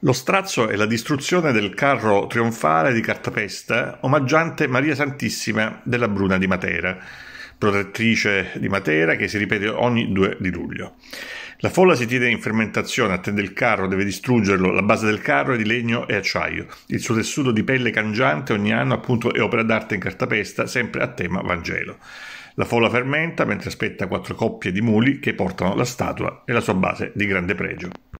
Lo strazzo è la distruzione del carro trionfale di cartapesta omaggiante Maria Santissima della Bruna di Matera, protettrice di Matera che si ripete ogni 2 di luglio. La folla si tiene in fermentazione, attende il carro, deve distruggerlo, la base del carro è di legno e acciaio, il suo tessuto di pelle cangiante ogni anno appunto è opera d'arte in cartapesta, sempre a tema Vangelo. La folla fermenta mentre aspetta quattro coppie di muli che portano la statua e la sua base di grande pregio.